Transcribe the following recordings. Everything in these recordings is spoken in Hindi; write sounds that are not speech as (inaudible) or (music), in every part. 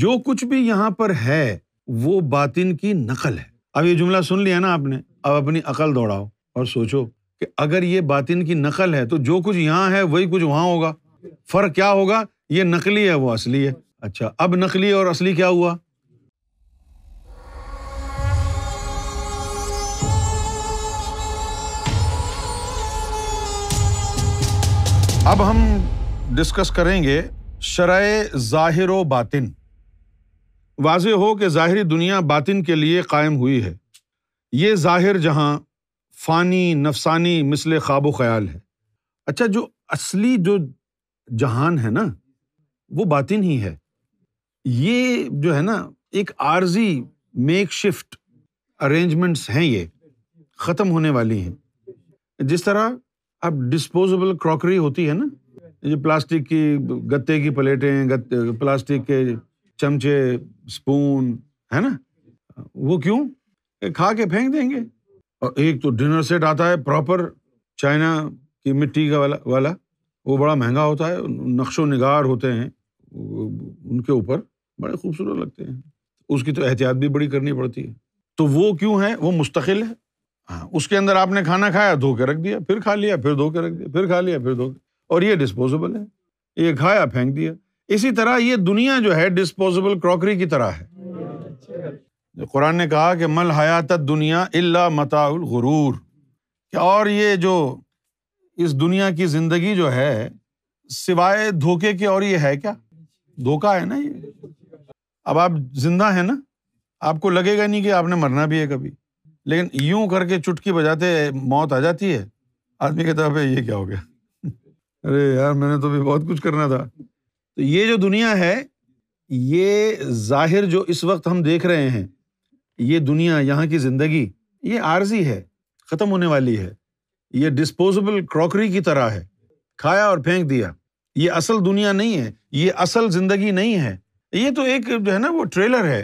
जो कुछ भी यहाँ पर है वो बातिन की नकल है अब ये जुमला सुन लिया ना आपने अब अपनी अकल दौड़ाओ और सोचो कि अगर ये बातिन की नकल है तो जो कुछ यहाँ है वही कुछ वहां होगा फ़र्क क्या होगा ये नकली है वो असली है अच्छा अब नकली और असली क्या हुआ अब हम डिस्कस करेंगे शराय जाहिर बातिन वाज हो कि ज़ाहरी दुनिया बातिन के लिए कायम हुई है ये ज़ाहिर जहाँ फ़ानी नफसानी मिसल ख्वाब ख्याल है अच्छा जो असली जो जहान है ना वो बातिन ही है ये जो है ना एक आर्जी मेक शिफ्ट अरेंजमेंट्स हैं ये ख़त्म होने वाली हैं जिस तरह अब डिस्पोजेबल क्रॉकरी होती है ना जो प्लास्टिक की गत्ते की प्लेटें गत्ते प्लास्टिक के चमचे स्पून है ना वो क्यों खा के फेंक देंगे और एक तो डिनर सेट आता है प्रॉपर चाइना की मिट्टी का वाला वाला वो बड़ा महंगा होता है नक्शो निगार होते हैं उनके ऊपर बड़े खूबसूरत लगते हैं उसकी तो एहतियात भी बड़ी करनी पड़ती है तो वो क्यों है वो मुस्तकिल है हाँ उसके अंदर आपने खाना खाया धो के रख दिया फिर खा लिया फिर धो के रख दिया फिर खा लिया फिर धो के और ये डिस्पोजेबल है ये खाया फेंक दिया इसी तरह ये दुनिया जो है डिस्पोजेबल क्रॉकरी की तरह है कुरान ने कहा कि मल हयात दुनिया इल्ला मताउल गुरूर और ये जो इस दुनिया की ज़िंदगी जो है सिवाय धोखे के और ये है क्या धोखा है ना ये अब आप जिंदा है ना आपको लगेगा नहीं कि आपने मरना भी है कभी लेकिन यूं करके चुटकी बजाते मौत आ जाती है आदमी के तौर है ये क्या हो गया (laughs) अरे यार मैंने तो भी बहुत कुछ करना था तो ये जो दुनिया है ये जाहिर जो इस वक्त हम देख रहे हैं ये दुनिया यहाँ की ज़िंदगी ये आर्जी है ख़त्म होने वाली है ये डिस्पोजेबल क्रॉकरी की तरह है खाया और फेंक दिया ये असल दुनिया नहीं है ये असल ज़िंदगी नहीं है ये तो एक जो है ना वो ट्रेलर है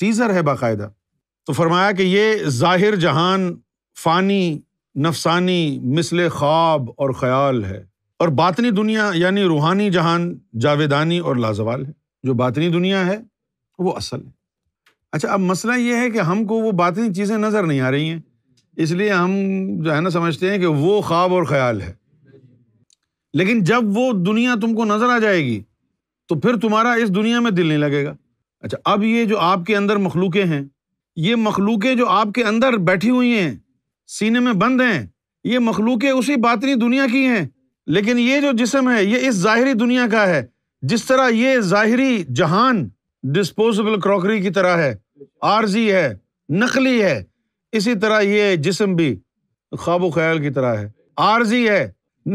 टीज़र है बाकायदा तो फरमाया कि ये ज़ाहिर जहान फ़ानी नफसानी मिसल ख्वाब और ख्याल है और बातनी दुनिया यानी रूहानी जहान जावेदानी और लाजवाल है जो बातनी दुनिया है वो असल है अच्छा अब मसला ये है कि हमको वो बातनी चीज़ें नज़र नहीं आ रही हैं इसलिए हम जो है ना समझते हैं कि वो ख्वाब और ख्याल है लेकिन जब वो दुनिया तुमको नज़र आ जाएगी तो फिर तुम्हारा इस दुनिया में दिल नहीं लगेगा अच्छा अब ये जो आपके अंदर मखलूक़ें हैं ये मखलूक़ें जो आपके अंदर बैठी हुई हैं सीने में बंद हैं ये मखलूक़ें उसी बातनी दुनिया की हैं लेकिन ये जो जिसम है ये इस जाहिरी दुनिया का है जिस तरह ये जाहिरी जहान डिस्पोजेबल क्रॉकरी की तरह है आरजी है नकली है इसी तरह ये जिसम भी ख्वाब ख्याल की तरह है आरजी है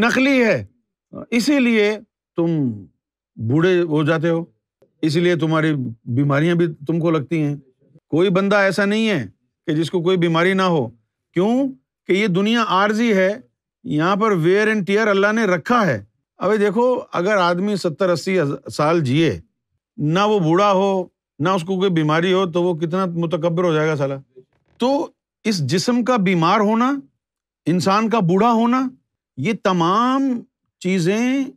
नकली है इसीलिए तुम बूढ़े हो जाते हो इसीलिए तुम्हारी बीमारियां भी तुमको लगती हैं कोई बंदा ऐसा नहीं है कि जिसको कोई बीमारी ना हो क्यों कि ये दुनिया आरजी है यहाँ पर वेयर एंड टीयर अल्लाह ने रखा है अबे देखो अगर आदमी सत्तर अस्सी साल जिए ना वो बूढ़ा हो ना उसको कोई बीमारी हो तो वो कितना मुतकबर हो जाएगा साला तो इस जिस्म का बीमार होना इंसान का बूढ़ा होना ये तमाम चीज़ें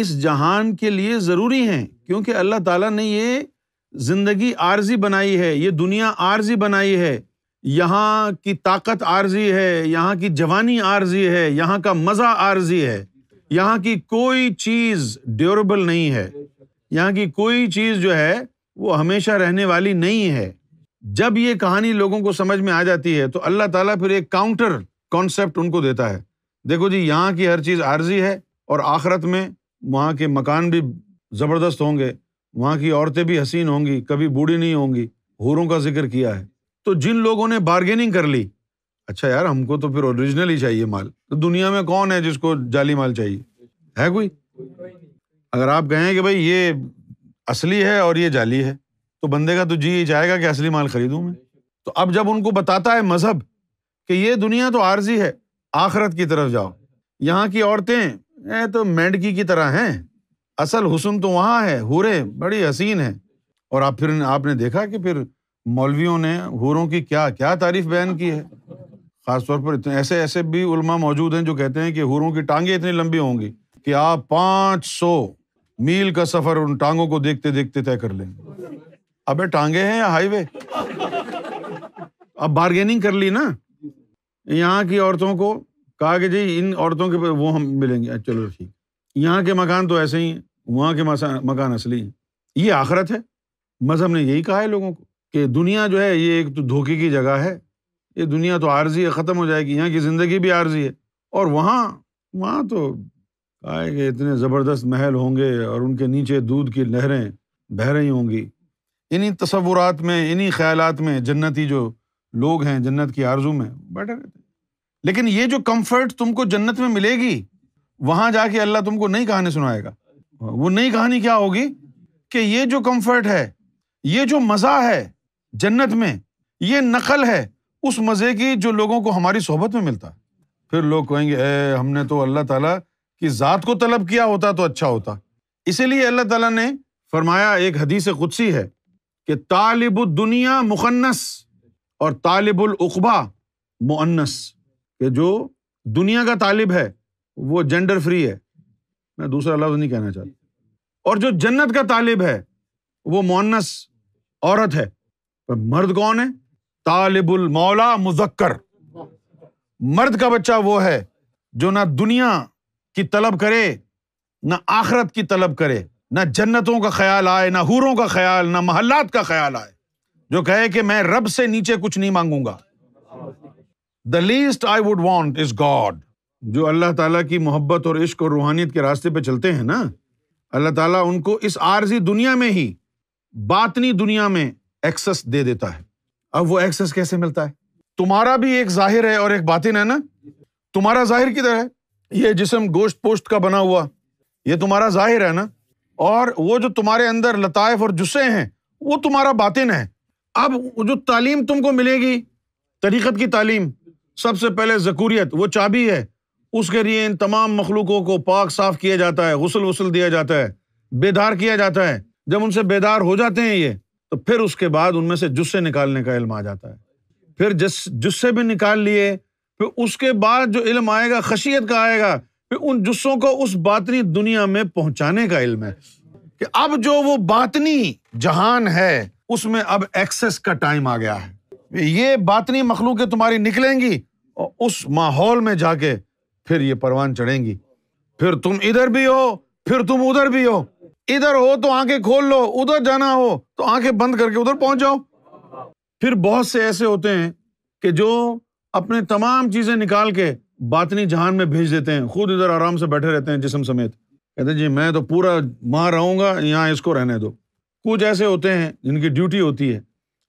इस जहान के लिए ज़रूरी हैं क्योंकि अल्लाह ताला ने ये ज़िंदगी आर्जी बनाई है ये दुनिया आर्जी बनाई है यहाँ की ताकत आर्जी है यहाँ की जवानी आर्जी है यहाँ का मज़ा आर्जी है यहाँ की कोई चीज़ ड्यूरेबल नहीं है यहाँ की कोई चीज़ जो है वो हमेशा रहने वाली नहीं है जब ये कहानी लोगों को समझ में आ जाती है तो अल्लाह ताला फिर एक काउंटर कॉन्सेप्ट उनको देता है देखो जी यहाँ की हर चीज़ आर्जी है और आखिरत में वहाँ के मकान भी ज़बरदस्त होंगे वहाँ की औरतें भी हसीन होंगी कभी बूढ़ी नहीं होंगी हूरों का जिक्र किया है तो जिन लोगों ने बार्गेनिंग कर ली अच्छा यार हमको तो फिर ओरिजिनल ही चाहिए माल तो दुनिया में कौन है जिसको जाली माल चाहिए है कोई अगर आप कहें कि भाई ये असली है और ये जाली है तो बंदे का तो जी ही जाएगा कि असली माल खरीदू मैं तो अब जब उनको बताता है मजहब कि ये दुनिया तो आर्जी है आखरत की तरफ जाओ यहाँ की औरतें तो मेंढकी की तरह हैं असल हुसन तो वहां है हुरे बड़ी हसीन है और आप फिर आपने देखा कि फिर मौलवियों ने हूरों की क्या क्या तारीफ बयान की है खासतौर पर इतने ऐसे ऐसे भी उल्मा मौजूद हैं जो कहते हैं कि हूरों की टांगे इतनी लंबी होंगी कि आप पांच सौ मील का सफर उन टांगों को देखते देखते तय कर लेंगे अबे टांगे हैं या हाईवे अब बार्गेनिंग कर ली ना यहाँ की औरतों को कहा कि जी इन औरतों के वो हम मिलेंगे चलो ठीक यहाँ के मकान तो ऐसे ही हैं वहाँ के मकान असली हैं ये आखरत है मजहब ने यही कहा है लोगों को कि दुनिया जो है ये एक तो धोखे की जगह है ये दुनिया तो आर्जी है ख़त्म हो जाएगी यहाँ की ज़िंदगी भी आर्जी है और वहाँ वहाँ तो कहा है कि इतने ज़बरदस्त महल होंगे और उनके नीचे दूध की नहरें बह रही होंगी इन्हीं तस्वुरात में इन्हीं ख्यालात में जन्नती जो लोग हैं जन्नत की आरजू में बैठे रहते हैं लेकिन ये जो कंफर्ट तुमको जन्नत में मिलेगी वहां जाके अल्लाह तुमको नई कहानी सुनाएगा वो नई कहानी क्या होगी कि ये जो कंफर्ट है ये जो मज़ा है जन्नत में ये नकल है उस मज़े की जो लोगों को हमारी सोहबत में मिलता है फिर लोग कहेंगे ए, हमने तो अल्लाह ताला की ज़ात को तलब किया होता तो अच्छा होता इसीलिए अल्लाह ताला ने फरमाया एक हदीस कुदसी है कि तालिब दुनिया मुखन्नस और तालिबुल उकबा मुअन्नस कि जो दुनिया का तालिब है वो जेंडर फ्री है मैं दूसरा लफ्ज नहीं कहना चाहता और जो जन्नत का तालिब है वो मुअन्नस औरत है मर्द कौन है तालिबुल मौला मुजक्कर मर्द का बच्चा वो है जो ना दुनिया की तलब करे ना आखरत की तलब करे ना जन्नतों का ख्याल आए ना हूरों का ख्याल ना महल्लात का ख्याल आए जो कहे कि मैं रब से नीचे कुछ नहीं मांगूंगा the least I would want is God जो अल्लाह ताला की मोहब्बत और इश्क और रूहानियत के रास्ते पे चलते हैं ना अल्लाह ताला उनको इस आर्जी दुनिया में ही बातनी दुनिया में एक्सेस दे देता है अब वो एक्सेस कैसे मिलता है तुम्हारा भी एक जाहिर है और एक बातिन है ना तुम्हारा जाहिर किधर है ये जिसम गोश्त पोश्त का बना हुआ ये तुम्हारा जाहिर है ना और वो जो तुम्हारे अंदर लताइफ और जुस्से हैं वो तुम्हारा बातिन है अब जो तालीम तुमको मिलेगी तरीक़त की तालीम सबसे पहले जकूरीत वो चाबी है उसके लिए इन तमाम मखलूकों को पाक साफ किया जाता है गसल वसल दिया जाता है बेदार किया जाता है जब उनसे बेदार हो जाते हैं ये तो फिर उसके बाद उनमें से जुस्से निकालने का इल्म आ जाता है फिर जिस जुस्से भी निकाल लिए फिर उसके बाद जो इल्म आएगा खशियत का आएगा फिर उन जुस्सों को उस बातनी दुनिया में पहुंचाने का इल्म है कि अब जो वो बातनी जहान है उसमें अब एक्सेस का टाइम आ गया है ये बातनी मखलूक तुम्हारी निकलेंगी और उस माहौल में जाके फिर ये परवान चढ़ेंगी फिर तुम इधर भी हो फिर तुम उधर भी हो इधर हो तो आंखें खोल लो उधर जाना हो तो आंखें बंद करके उधर पहुंच जाओ फिर बहुत से ऐसे होते हैं कि जो अपने तमाम चीजें निकाल के बातनी जहान में भेज देते हैं खुद इधर आराम से बैठे रहते हैं जिसम समेत कहते हैं जी मैं तो पूरा मां रहूंगा यहाँ इसको रहने दो कुछ ऐसे होते हैं जिनकी ड्यूटी होती है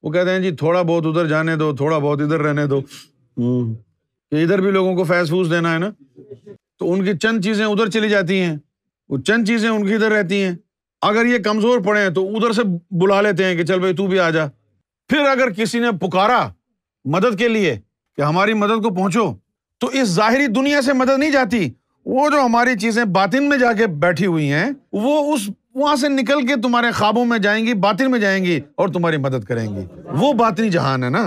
वो कहते हैं जी थोड़ा बहुत उधर जाने दो थोड़ा बहुत इधर रहने दो हम्म, इधर भी लोगों को फैस फूस देना है ना तो उनकी चंद चीज़ें उधर चली जाती हैं वो चंद चीज़ें उनकी इधर रहती हैं अगर ये कमजोर पड़े हैं तो उधर से बुला लेते हैं कि चल भाई तू भी आ जा फिर अगर किसी ने पुकारा मदद के लिए कि हमारी मदद को पहुंचो तो इस जाहिरी दुनिया से मदद नहीं जाती वो जो हमारी चीजें बातिन में जाके बैठी हुई हैं वो उस वहां से निकल के तुम्हारे ख्वाबों में जाएंगी बातिन में जाएंगी और तुम्हारी मदद करेंगी वो बातनी जहान है ना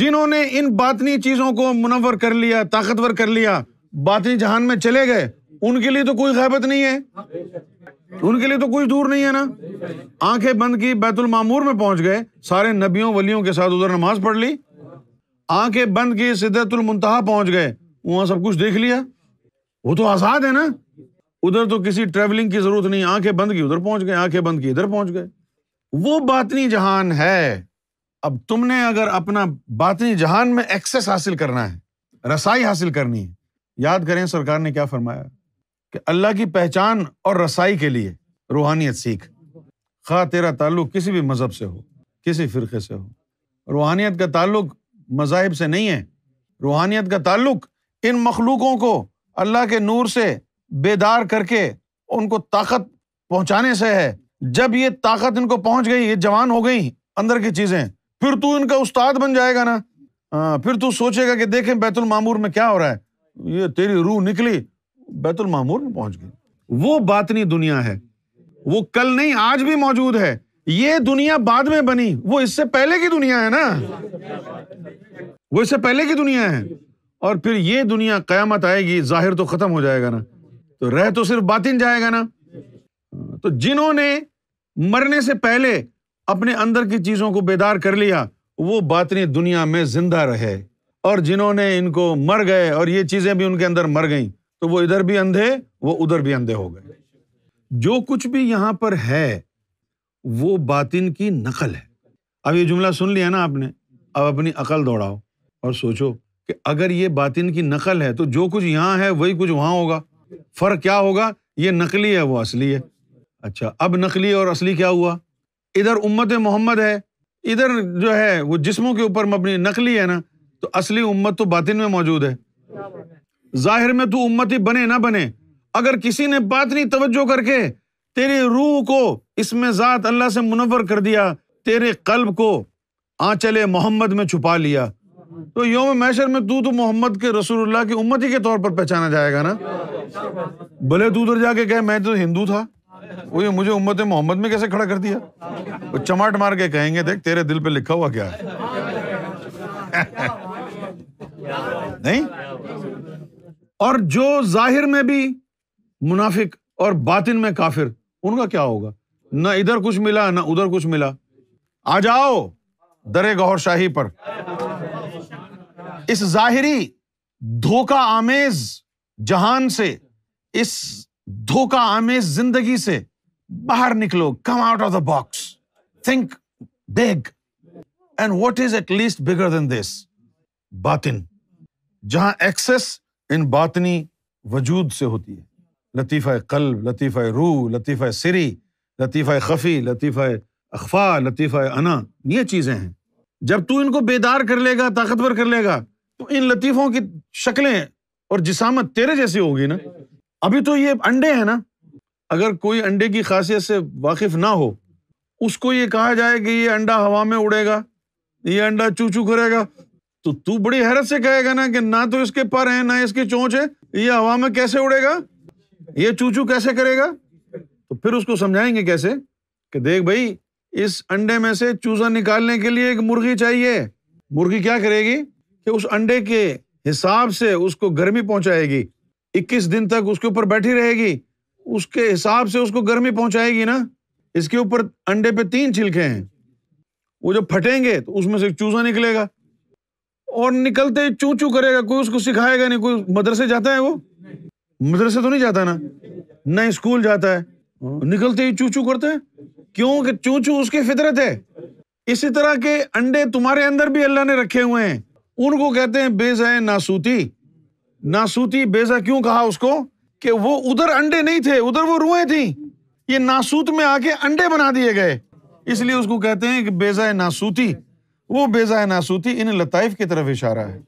जिन्होंने इन बातनी चीजों को मुनवर कर लिया ताकतवर कर लिया बातनी जहान में चले गए उनके लिए तो कोई गैबत नहीं है उनके लिए तो कुछ दूर नहीं है ना आंखें बंद की बैतुल मामूर में पहुंच गए सारे नबियों वलियों के साथ उधर नमाज पढ़ ली आंखें बंद की सिद्धतुल मुंतहा पहुंच गए वहां सब कुछ देख लिया वो तो आजाद है ना उधर तो किसी ट्रेवलिंग की जरूरत नहीं आंखें बंद की उधर पहुंच गए आंखें बंद की इधर पहुंच गए वो बातनी जहान है अब तुमने अगर अपना बातनी जहान में एक्सेस हासिल करना है रसाई हासिल करनी है याद करें सरकार ने क्या फरमाया कि अल्लाह की पहचान और रसाई के लिए रूहानियत सीख खा तेरा ताल्लुक किसी भी मज़हब से हो किसी फ़िरक़े से हो रूहानियत का ताल्लुक मज़ाहिब से नहीं है रूहानियत का ताल्लुक इन मखलूकों को अल्लाह के नूर से बेदार करके उनको ताकत पहुंचाने से है जब ये ताकत इनको पहुंच गई ये जवान हो गई अंदर की चीज़ें फिर तू इनका उस्ताद बन जाएगा ना आ, हाँ, फिर तू सोचेगा कि देखें बैतुल मामूर में क्या हो रहा है ये तेरी रूह निकली बैतुल मामूर में पहुंच गई वो बातनी दुनिया है वो कल नहीं आज भी मौजूद है ये दुनिया बाद में बनी वो इससे पहले की दुनिया है ना वो इससे पहले की दुनिया है और फिर ये दुनिया कयामत आएगी जाहिर तो खत्म हो जाएगा ना तो रह तो सिर्फ बातिन जाएगा ना तो जिन्होंने मरने से पहले अपने अंदर की चीजों को बेदार कर लिया वो बातनी दुनिया में जिंदा रहे और जिन्होंने इनको मर गए और ये चीजें भी उनके अंदर मर गईं तो वो इधर भी अंधे वो उधर भी अंधे हो गए जो कुछ भी यहाँ पर है वो बातिन की नकल है अब ये जुमला सुन लिया ना आपने अब अपनी अकल दौड़ाओ और सोचो कि अगर ये बातिन की नकल है तो जो कुछ यहाँ है वही कुछ वहां होगा फ़र्क क्या होगा ये नकली है वो असली है अच्छा अब नकली और असली क्या हुआ इधर उम्मत मोहम्मद है इधर जो है वो जिस्मों के ऊपर अपनी नकली है ना तो असली उम्मत तो बातिन में मौजूद है जाहिर में तू उम्मती बने ना बने अगर किसी ने बात नहीं तवज्जो करके तेरी रूह को इसमें ज़ात अल्लाह से मुनवर कर दिया तेरे कल्ब को आंचले मोहम्मद में छुपा लिया तो योम मैशर में तू तो मोहम्मद के रसूलुल्लाह की उम्मती के तौर पर पहचाना जाएगा ना भले तू उधर जाके कहे मैं तो हिंदू था वो ये मुझे उम्मत मोहम्मद में कैसे खड़ा कर दिया वो चमाट मार के कहेंगे देख तेरे दिल पे लिखा हुआ क्या है (laughs) नहीं और जो जाहिर में भी मुनाफिक और बातिन में काफिर उनका क्या होगा ना इधर कुछ मिला ना उधर कुछ मिला आ जाओ दरे गौर शाही पर इस जाहिरी धोखा आमेज जहान से इस धोखा आमेज जिंदगी से बाहर निकलो come out of the box think big and what is at least bigger than this बातिन जहां एक्सेस इन बातनी वजूद से होती है लतीफ़ कल्ब लतीफ़ रूह लतीफ़ सिरी लतीफ़ खफ़ी लतीफ़ अखफा लतीफ़ अना ये चीज़ें हैं जब तू इनको बेदार कर लेगा ताकतवर कर लेगा तो इन लतीफ़ों की शक्लें और जिसामत तेरे जैसी होगी ना अभी तो ये अंडे हैं ना अगर कोई अंडे की खासियत से वाकिफ ना हो उसको ये कहा जाए कि ये अंडा हवा में उड़ेगा ये अंडा चू चू करेगा तो तू बड़ी हैरत से कहेगा ना कि ना तो इसके पर है ना इसकी चोच है ये हवा में कैसे उड़ेगा ये चूचू कैसे करेगा तो फिर उसको समझाएंगे कैसे कि देख भाई इस अंडे में से चूजा निकालने के लिए एक मुर्गी चाहिए मुर्गी क्या करेगी कि उस अंडे के हिसाब से उसको गर्मी पहुंचाएगी 21 दिन तक उसके ऊपर बैठी रहेगी उसके हिसाब से उसको गर्मी पहुंचाएगी ना इसके ऊपर अंडे पे तीन छिलके हैं वो जब फटेंगे तो उसमें से चूजा निकलेगा और निकलते चू चू करेगा कोई उसको सिखाएगा नहीं कोई मदरसे जाता है वो मदरसे तो नहीं जाता ना ना स्कूल जाता है निकलते ही चू चू करते हैं क्यों कि चू चू उसकी फितरत है इसी तरह के अंडे तुम्हारे अंदर भी अल्लाह ने रखे हुए हैं उनको कहते हैं बेजा नासूती नासूती बेजा क्यों कहा उसको कि वो उधर अंडे नहीं थे उधर वो रुए थी ये नासूत में आके अंडे बना दिए गए इसलिए उसको कहते हैं कि बेजा नासूती वो बेजा नासूती इन लताइफ की तरफ इशारा है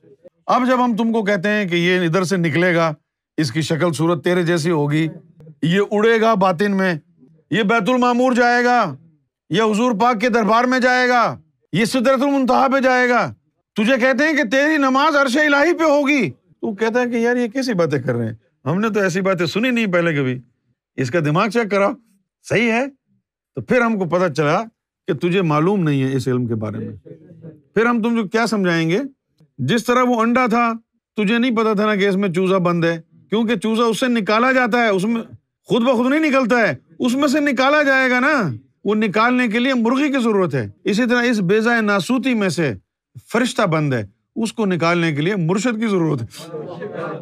अब जब हम तुमको कहते हैं कि ये इधर से निकलेगा इसकी शक्ल सूरत तेरे जैसी होगी ये उड़ेगा बातिन में ये बैतुल मामूर जाएगा ये हजूर पाक के दरबार में जाएगा ये सिदरतुल मुंतहा पे जाएगा तुझे कहते हैं कि तेरी नमाज अरश इलाही पे होगी तू कहता है कि यार ये कैसी बातें कर रहे हैं हमने तो ऐसी बातें सुनी नहीं पहले कभी इसका दिमाग चेक करा सही है तो फिर हमको पता चला कि तुझे मालूम नहीं है इस इल्म के बारे में फिर हम तुमको क्या समझाएंगे जिस तरह वो अंडा था तुझे नहीं पता था ना कि इसमें चूजा बंद है क्योंकि चूजा उससे निकाला जाता है उसमें खुद ब खुद नहीं निकलता है उसमें से निकाला जाएगा ना वो निकालने के लिए मुर्गी की जरूरत है इसी तरह इस बेजा नासूती में से फरिश्ता बंद है उसको निकालने के लिए मुर्शद की जरूरत है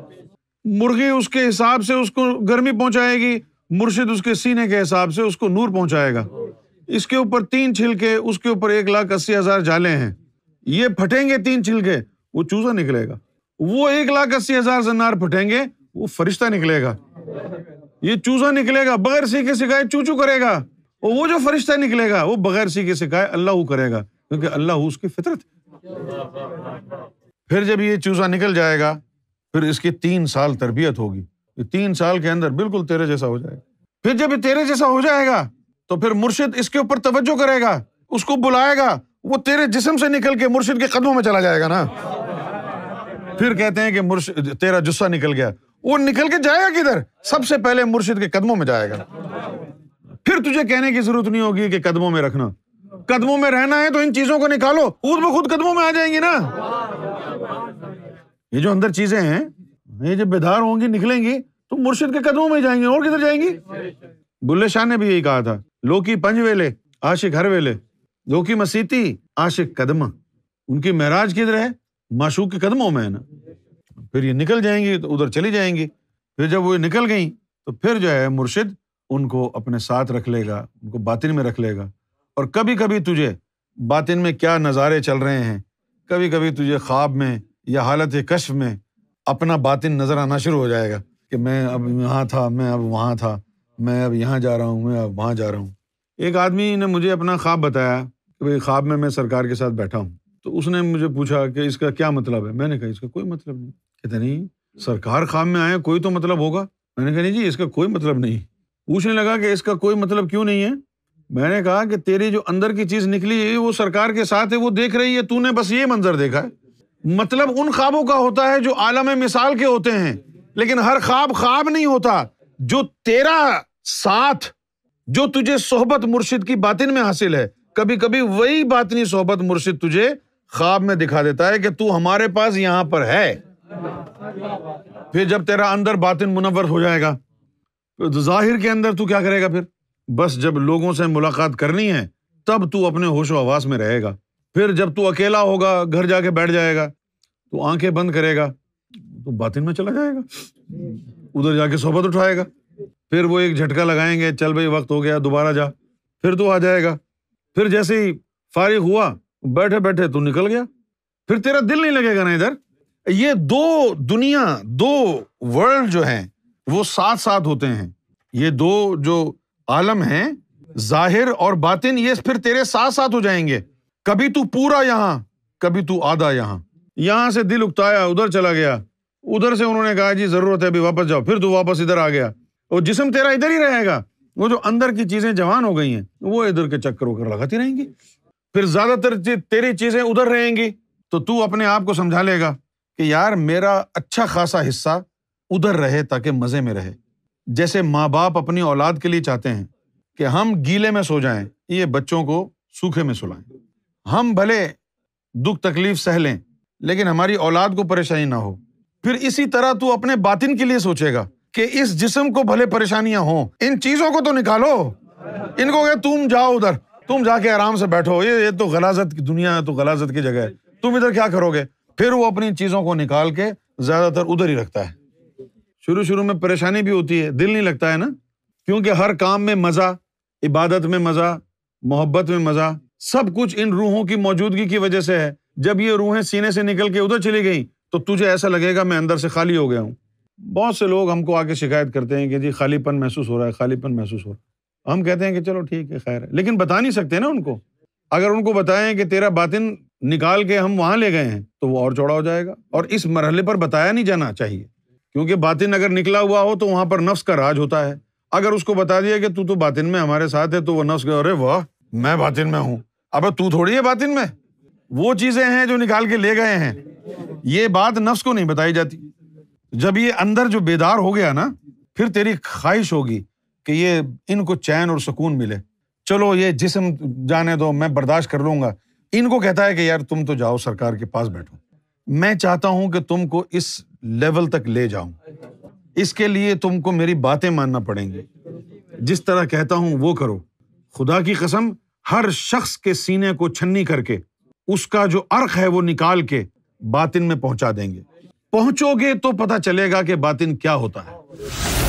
मुर्गी उसके हिसाब से उसको गर्मी पहुंचाएगी मुर्शिद उसके सीने के हिसाब से उसको नूर पहुंचाएगा इसके ऊपर तीन छिलके उसके ऊपर एक लाख अस्सी हजार जाले हैं ये फटेंगे तीन छिलके वो चूजा निकलेगा वो एक लाख अस्सी हजार जनार फटेंगे वो फरिश्ता निकलेगा ये चूजा निकलेगा बगैर सीखे सिखाए चूचू करेगा और वो जो फरिश्ता निकलेगा वो बगैर सीखे सिखाए अल्लाह करेगा क्योंकि अल्लाह उसकी फितरत फिर जब ये चूजा निकल जाएगा फिर इसकी तीन साल तरबियत होगी ये तीन साल के अंदर बिल्कुल तेरे जैसा हो जाएगा फिर जब ये तेरे जैसा हो जाएगा तो फिर मुर्शिद इसके ऊपर तवज्जो करेगा उसको बुलाएगा वो तेरे जिसम से निकल के मुर्शिद के कदमों में चला जाएगा ना फिर कहते हैं कि मुर्शिद तेरा जुस्सा निकल गया वो निकल के जाएगा किधर सबसे पहले मुर्शिद के कदमों में जाएगा फिर तुझे कहने की जरूरत नहीं होगी कि कदमों में रखना कदमों में रहना है तो इन चीजों को निकालो खुद ब खुद कदमों में आ जाएंगे ना ये जो अंदर चीजें हैं ये जब बेदार होंगी निकलेंगी तो मुर्शिद के कदमों में जाएंगे और किधर जाएंगी बुल्ले शाह ने भी यही कहा था लोकी पंज वेले आशिक हर वेले लोकी मसीती आशिक कदम उनकी महराज किधर है माशूक के कदमों में है ना फिर ये निकल जाएंगी तो उधर चली जाएंगी फिर जब वो निकल गई तो फिर जो है मुर्शिद उनको अपने साथ रख लेगा उनको बातिन में रख लेगा और कभी कभी तुझे बातिन में क्या नज़ारे चल रहे हैं कभी कभी तुझे ख्वाब में या हालत कश्फ में अपना बातिन नज़र आना शुरू हो जाएगा कि मैं अब यहाँ था मैं अब वहाँ था मैं अब यहाँ जा रहा हूँ मैं अब वहाँ जा रहा हूँ एक आदमी ने मुझे अपना ख्वाब बताया कि भाई ख्वाब में मैं सरकार के साथ बैठा हूँ तो उसने मुझे पूछा कि इसका क्या मतलब है मैंने कहा इसका कोई मतलब नहीं कहते नहीं सरकार ख्वाब में आए कोई तो मतलब होगा मैंने कहा नहीं जी इसका कोई मतलब नहीं पूछने लगा कि इसका कोई मतलब क्यों नहीं है मैंने कहा कि तेरी जो अंदर की चीज निकली है वो सरकार के साथ है वो देख रही है तूने बस ये मंजर देखा है मतलब उन ख्वाबों का होता है जो आलम मिसाल के होते हैं लेकिन हर ख्वाब ख्वाब नहीं होता जो तेरा साथ जो तुझे सोहबत मुर्शिद की बातिन में हासिल है कभी कभी वही बात नहीं सोहबत मुर्शिद तुझे ख्वाब में दिखा देता है कि तू हमारे पास यहां पर है फिर जब तेरा अंदर बातिन मुनवर हो जाएगा तो जाहिर के अंदर तू क्या करेगा फिर बस जब लोगों से मुलाकात करनी है तब तू अपने होशो आवास में रहेगा फिर जब तू अकेला होगा घर जाके बैठ जाएगा तो आंखें बंद करेगा तो बातिन में चला जाएगा उधर जाके सोहबत उठाएगा फिर वो एक झटका लगाएंगे चल भाई वक्त हो गया दोबारा जा फिर तो आ जाएगा फिर जैसे ही फारिग हुआ बैठे बैठे तू निकल गया फिर तेरा दिल नहीं लगेगा ना इधर ये दो दुनिया दो वर्ल्ड जो है वो साथ साथ होते हैं ये दो जो आलम है जाहिर और बातिन ये फिर तेरे साथ साथ हो जाएंगे कभी तू पूरा यहां कभी तू आधा यहां यहां से दिल उगताया उधर चला गया उधर से उन्होंने कहा जी जरूरत है अभी वापस जाओ फिर तू वापस इधर आ गया वो जिसम तेरा इधर ही रहेगा वो जो अंदर की चीजें जवान हो गई हैं वो इधर के चक्कर वक्कर लगाती रहेंगी फिर ज्यादातर तेरी चीजें उधर रहेंगी तो तू अपने आप को समझा लेगा कि यार मेरा अच्छा खासा हिस्सा उधर रहे ताकि मजे में रहे जैसे माँ बाप अपनी औलाद के लिए चाहते हैं कि हम गीले में सो जाएं ये बच्चों को सूखे में सुलाएं हम भले दुख तकलीफ सह लें लेकिन हमारी औलाद को परेशानी ना हो फिर इसी तरह तू अपने बातिन के लिए सोचेगा कि इस जिस्म को भले परेशानियां हो इन चीजों को तो निकालो इनको क्या तुम जाओ उधर तुम जाके आराम से बैठो ये ये तो गलाजत की दुनिया है तो गलाजत की जगह है तुम इधर क्या करोगे फिर वो अपनी चीजों को निकाल के ज्यादातर उधर ही रखता है शुरू शुरू में परेशानी भी होती है दिल नहीं लगता है ना क्योंकि हर काम में मजा इबादत में मजा मोहब्बत में मजा सब कुछ इन रूहों की मौजूदगी की वजह से है जब ये रूहें सीने से निकल के उधर चली गई तो तुझे ऐसा लगेगा मैं अंदर से खाली हो गया हूं बहुत से लोग हमको आके शिकायत करते हैं कि जी खालीपन महसूस हो रहा है खालीपन महसूस हो रहा है हम कहते हैं कि चलो ठीक है खैर लेकिन बता नहीं सकते ना उनको अगर उनको बताएं कि तेरा बातिन निकाल के हम वहाँ ले गए हैं तो वो और चौड़ा हो जाएगा और इस मरहले पर बताया नहीं जाना चाहिए क्योंकि बातिन अगर निकला हुआ हो तो वहाँ पर नफ्स का राज होता है अगर उसको बता दिया कि तू तो बातिन में हमारे साथ है तो वो नफ्स अरे वाह मैं बातिन में हूँ अब तू थोड़ी है बातिन में वो चीज़ें हैं जो निकाल के ले गए हैं ये बात नफ्स को नहीं बताई जाती जब ये अंदर जो बेदार हो गया ना फिर तेरी ख्वाहिश होगी कि ये इनको चैन और सुकून मिले चलो ये जिसम जाने दो मैं बर्दाश्त कर लूंगा इनको कहता है कि यार तुम तो जाओ सरकार के पास बैठो मैं चाहता हूं कि तुमको इस लेवल तक ले जाऊं इसके लिए तुमको मेरी बातें मानना पड़ेंगी जिस तरह कहता हूं वो करो खुदा की कसम हर शख्स के सीने को छन्नी करके उसका जो अर्क है वो निकाल के बातिन में पहुंचा देंगे पहुंचोगे तो पता चलेगा कि बातिन क्या होता है